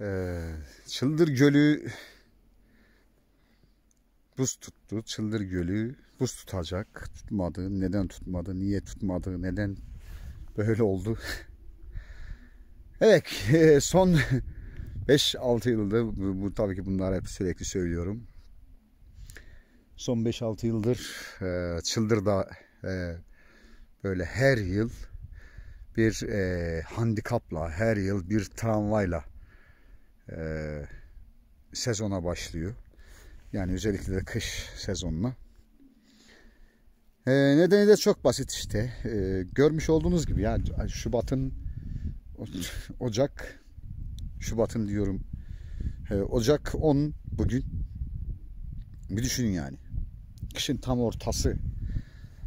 Ee, Çıldır Gölü buz tuttu. Çıldır Gölü buz tutacak. Tutmadı. Neden tutmadı? Niye tutmadı? Neden böyle oldu? evet. E, son 5-6 yıldır bu, bu tabii ki bunlar hep sürekli söylüyorum. Son 5-6 yıldır e, Çıldır'da e, böyle her yıl bir e, handikapla, her yıl bir tramvayla e, sezona başlıyor. Yani özellikle de kış sezonuna. E, nedeni de çok basit işte. E, görmüş olduğunuz gibi ya Şubat'ın Ocak Şubat'ın diyorum e, Ocak 10 bugün bir düşünün yani. Kışın tam ortası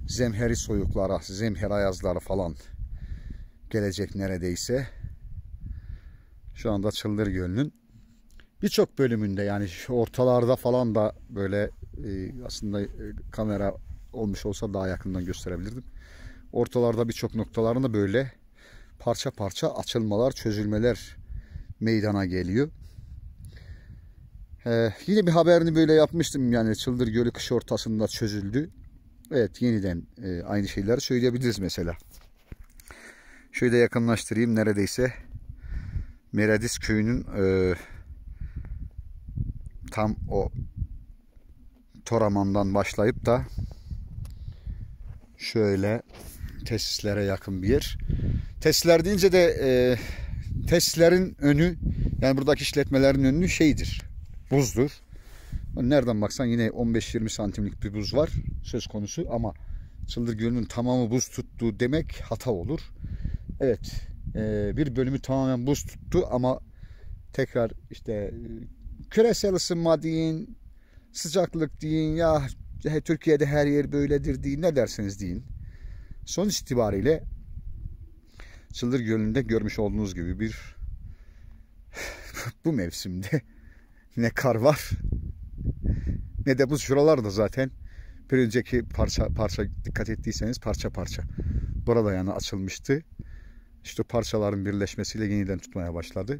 zemheri soyuklara, zemher ayazları falan gelecek neredeyse. Şu anda Çıldır Gölü'nün birçok bölümünde yani ortalarda falan da böyle e, aslında e, kamera olmuş olsa daha yakından gösterebilirdim. Ortalarda birçok noktalarında böyle parça parça açılmalar, çözülmeler meydana geliyor. Ee, yine bir haberini böyle yapmıştım yani Çıldır Gölü kış ortasında çözüldü. Evet yeniden e, aynı şeyleri söyleyebiliriz mesela. Şöyle yakınlaştırayım neredeyse. Meradis köyünün e, tam o Toraman'dan başlayıp da şöyle tesislere yakın bir yer. Tesisler deyince de e, tesislerin önü yani buradaki işletmelerin önü şeydir. Buzdur. Nereden baksan yine 15-20 santimlik bir buz var söz konusu ama Çıldır Gölü'nün tamamı buz tuttuğu demek hata olur. Evet ee, bir bölümü tamamen buz tuttu ama tekrar işte e, küresel ısınma deyin, sıcaklık deyin ya Türkiye'de her yer böyledir deyin ne derseniz deyin. Sonuç itibariyle Çıldır Gölü'nde görmüş olduğunuz gibi bir bu mevsimde ne kar var ne de bu şuralarda zaten bir önceki parça parça dikkat ettiyseniz parça parça. Burada yani açılmıştı işte parçaların birleşmesiyle yeniden tutmaya başladı.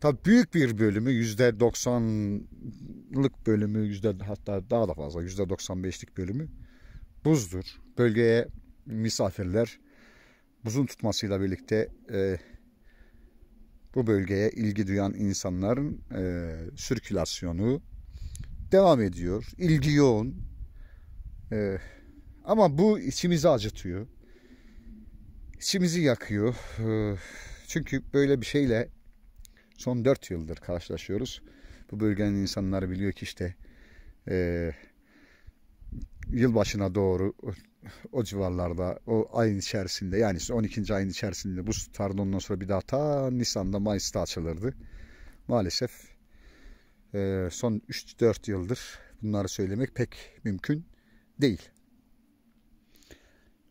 Tabii büyük bir bölümü yüzde %90'lık bölümü yüzde hatta daha da fazla yüzde %95'lik bölümü buzdur. Bölgeye misafirler buzun tutmasıyla birlikte e, bu bölgeye ilgi duyan insanların e, sirkülasyonu devam ediyor. İlgi yoğun. E, ama bu içimizi acıtıyor. İçimizi yakıyor. Ee, çünkü böyle bir şeyle son 4 yıldır karşılaşıyoruz. Bu bölgenin insanları biliyor ki işte e, yılbaşına doğru o, civarlarda o ayın içerisinde yani 12. ayın içerisinde bu tardondan sonra bir daha ta Nisan'da Mayıs'ta açılırdı. Maalesef e, son 3-4 yıldır bunları söylemek pek mümkün değil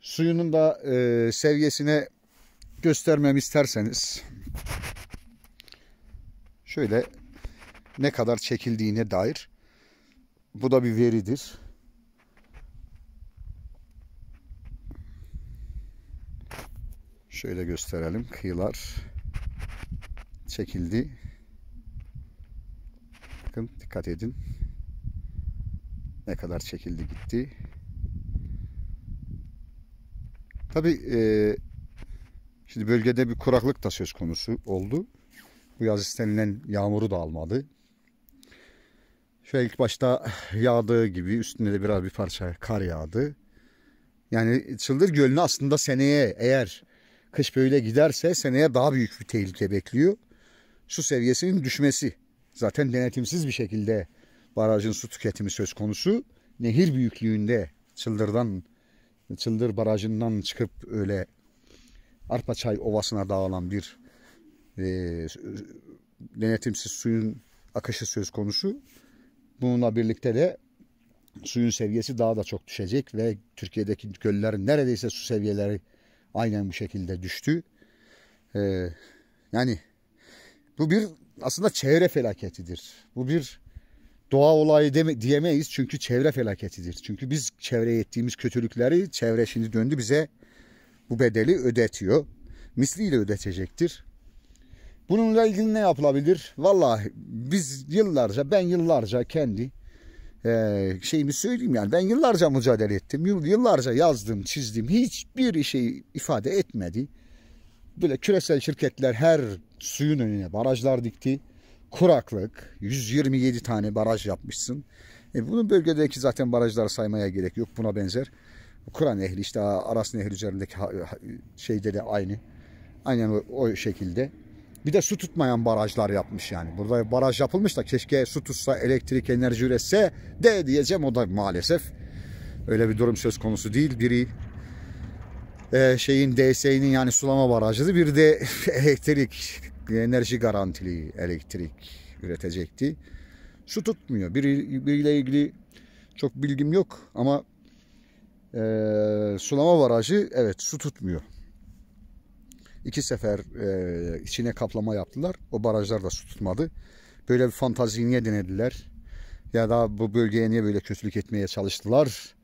suyunun da e, seviyesine göstermemi isterseniz şöyle ne kadar çekildiğine dair bu da bir veridir. Şöyle gösterelim. Kıyılar çekildi. Bakın dikkat edin. Ne kadar çekildi gitti. Tabii e, şimdi bölgede bir kuraklık da söz konusu oldu. Bu yaz istenilen yağmuru da almadı. Şöyle ilk başta yağdığı gibi üstünde de biraz bir parça kar yağdı. Yani Çıldır Gölü'nü aslında seneye eğer kış böyle giderse seneye daha büyük bir tehlike bekliyor. Su seviyesinin düşmesi. Zaten denetimsiz bir şekilde barajın su tüketimi söz konusu. Nehir büyüklüğünde Çıldır'dan Çıldır Barajı'ndan çıkıp öyle Arpaçay Ovası'na dağılan bir e, denetimsiz suyun akışı söz konusu. Bununla birlikte de suyun seviyesi daha da çok düşecek ve Türkiye'deki göller neredeyse su seviyeleri aynen bu şekilde düştü. Ee, yani bu bir aslında çevre felaketidir. Bu bir doğa olayı deme, diyemeyiz çünkü çevre felaketidir. Çünkü biz çevreye ettiğimiz kötülükleri çevre şimdi döndü bize bu bedeli ödetiyor. Misliyle ödetecektir. Bununla ilgili ne yapılabilir? Vallahi biz yıllarca, ben yıllarca kendi e, şeyimi söyleyeyim yani. Ben yıllarca mücadele ettim. Yıllarca yazdım, çizdim. Hiçbir şey ifade etmedi. Böyle küresel şirketler her suyun önüne barajlar dikti kuraklık, 127 tane baraj yapmışsın. E bunun bölgedeki zaten barajları saymaya gerek yok. Buna benzer. Kuran Nehri işte Aras Nehri üzerindeki şeyde de aynı. Aynen o, o şekilde. Bir de su tutmayan barajlar yapmış yani. Burada baraj yapılmış da keşke su tutsa, elektrik enerji üretse de diyeceğim. O da maalesef öyle bir durum söz konusu değil. Biri e, şeyin DS'nin yani sulama barajıdır. Bir de elektrik enerji garantili elektrik üretecekti. Su tutmuyor. Biri, biriyle ilgili çok bilgim yok ama e, sulama barajı evet su tutmuyor. İki sefer e, içine kaplama yaptılar. O barajlar da su tutmadı. Böyle bir fantazi niye denediler? Ya da bu bölgeye niye böyle kötülük etmeye çalıştılar?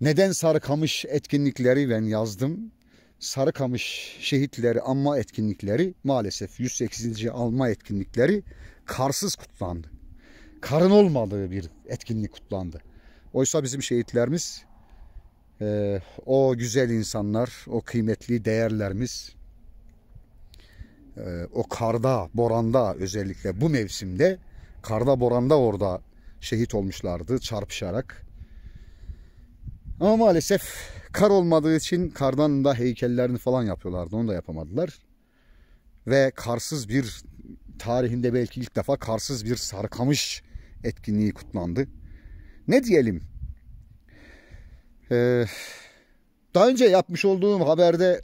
Neden Sarıkamış etkinlikleri ben yazdım. Sarıkamış şehitleri anma etkinlikleri maalesef 108. alma etkinlikleri karsız kutlandı. Karın olmadığı bir etkinlik kutlandı. Oysa bizim şehitlerimiz e, o güzel insanlar, o kıymetli değerlerimiz e, o karda, boranda özellikle bu mevsimde karda boranda orada şehit olmuşlardı çarpışarak. Ama maalesef kar olmadığı için kardan da heykellerini falan yapıyorlardı. Onu da yapamadılar. Ve karsız bir tarihinde belki ilk defa karsız bir sarkamış etkinliği kutlandı. Ne diyelim? Ee, daha önce yapmış olduğum haberde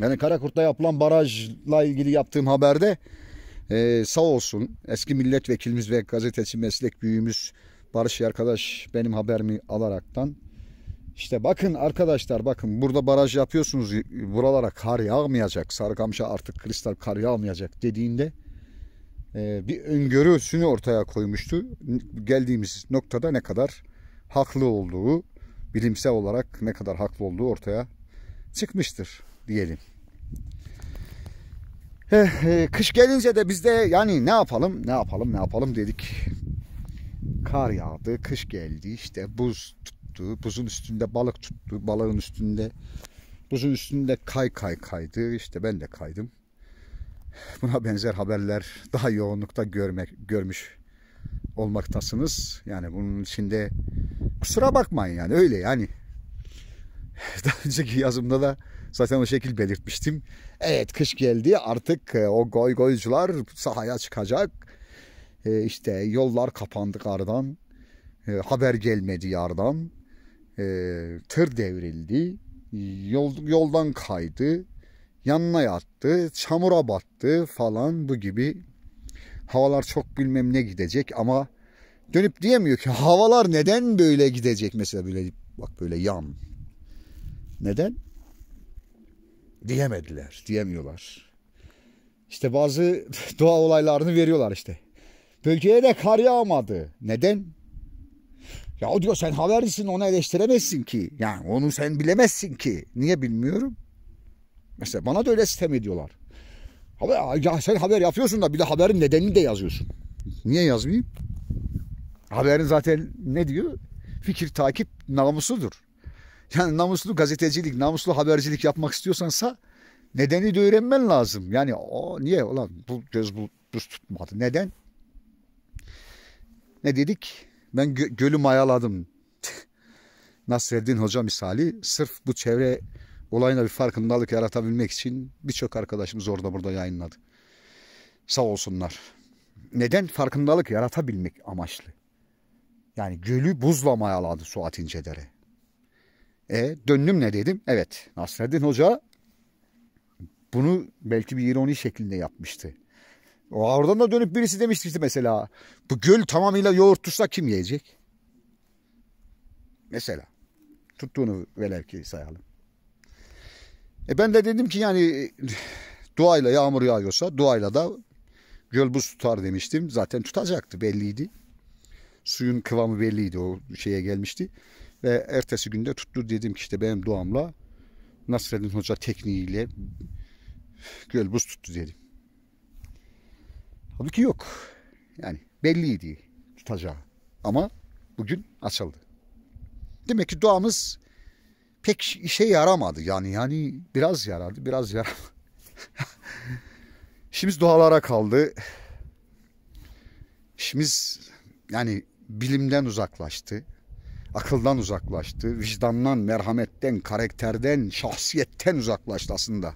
yani Karakurt'ta yapılan barajla ilgili yaptığım haberde e, sağ olsun eski milletvekilimiz ve gazeteci meslek büyüğümüz Barış Arkadaş benim haberimi alaraktan işte bakın arkadaşlar bakın burada baraj yapıyorsunuz buralara kar yağmayacak. Sarıkamış'a artık kristal kar yağmayacak dediğinde e, bir öngörüsünü ortaya koymuştu. Geldiğimiz noktada ne kadar haklı olduğu, bilimsel olarak ne kadar haklı olduğu ortaya çıkmıştır diyelim. Eh, e, kış gelince de bizde yani ne yapalım, ne yapalım, ne yapalım dedik. Kar yağdı, kış geldi, işte buz tuttu, buzun üstünde balık tuttu, balığın üstünde buzun üstünde kay kay kaydı. İşte ben de kaydım. Buna benzer haberler daha yoğunlukta görmek görmüş olmaktasınız. Yani bunun içinde kusura bakmayın yani öyle yani. Daha önceki yazımda da zaten o şekil belirtmiştim. Evet kış geldi artık e, o goy goycular sahaya çıkacak. E, işte yollar kapandı kardan. E, haber gelmedi yardan e, tır devrildi, yol, yoldan kaydı, yanına yattı, çamura battı falan bu gibi. Havalar çok bilmem ne gidecek ama dönüp diyemiyor ki havalar neden böyle gidecek mesela böyle bak böyle yan. Neden? Diyemediler, diyemiyorlar. İşte bazı doğa olaylarını veriyorlar işte. Bölgeye de kar yağmadı. Neden? Ya o diyor sen habercisin onu eleştiremezsin ki. Yani onu sen bilemezsin ki. Niye bilmiyorum. Mesela bana da öyle sistem ediyorlar. ya sen haber yapıyorsun da bir de haberin nedenini de yazıyorsun. Niye yazmayayım? Haberin zaten ne diyor? Fikir takip namusudur. Yani namuslu gazetecilik, namuslu habercilik yapmak istiyorsansa nedeni de öğrenmen lazım. Yani o niye ulan bu göz bu, düz tutmadı. Neden? Ne dedik? Ben gö gölü mayaladım. Nasreddin Hoca misali sırf bu çevre olayına bir farkındalık yaratabilmek için birçok arkadaşımız orada burada yayınladı. Sağ olsunlar. Neden? Farkındalık yaratabilmek amaçlı. Yani gölü buzla mayaladı Suat İncedere. E döndüm ne dedim? Evet Nasreddin Hoca bunu belki bir ironi şeklinde yapmıştı. Oradan da dönüp birisi demişti işte mesela bu göl tamamıyla yoğurtlusa kim yiyecek? Mesela tuttuğunu velev ki sayalım. E ben de dedim ki yani duayla yağmur yağıyorsa duayla da göl buz tutar demiştim. Zaten tutacaktı belliydi. Suyun kıvamı belliydi o şeye gelmişti. Ve ertesi günde tuttu dedim ki işte benim duamla Nasreddin Hoca tekniğiyle göl buz tuttu dedim. Halbuki yok. Yani belliydi tutacağı. Ama bugün açıldı. Demek ki doğamız pek işe yaramadı. Yani yani biraz yarardı, biraz yaramadı. İşimiz dualara kaldı. İşimiz yani bilimden uzaklaştı. Akıldan uzaklaştı. Vicdandan, merhametten, karakterden, şahsiyetten uzaklaştı aslında.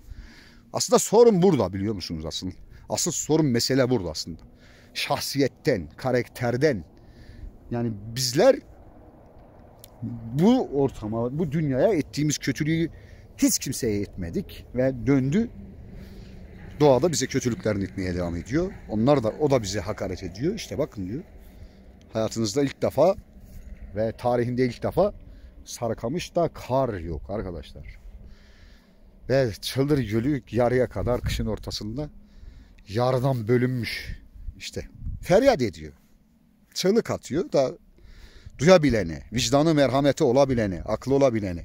Aslında sorun burada biliyor musunuz aslında? Asıl sorun mesele burada aslında. Şahsiyetten, karakterden. Yani bizler bu ortama, bu dünyaya ettiğimiz kötülüğü hiç kimseye etmedik ve döndü doğada bize kötülüklerini etmeye devam ediyor. Onlar da o da bize hakaret ediyor. İşte bakın diyor. Hayatınızda ilk defa ve tarihinde ilk defa da kar yok arkadaşlar. Ve Çıldır Gölü yarıya kadar kışın ortasında yarıdan bölünmüş işte. Feryat ediyor. Çığlık atıyor da duyabileni, vicdanı merhameti olabilene aklı olabilene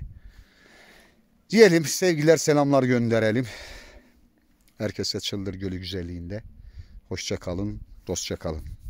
Diyelim sevgiler selamlar gönderelim. Herkese Çıldır Gölü güzelliğinde. Hoşça kalın, dostça kalın.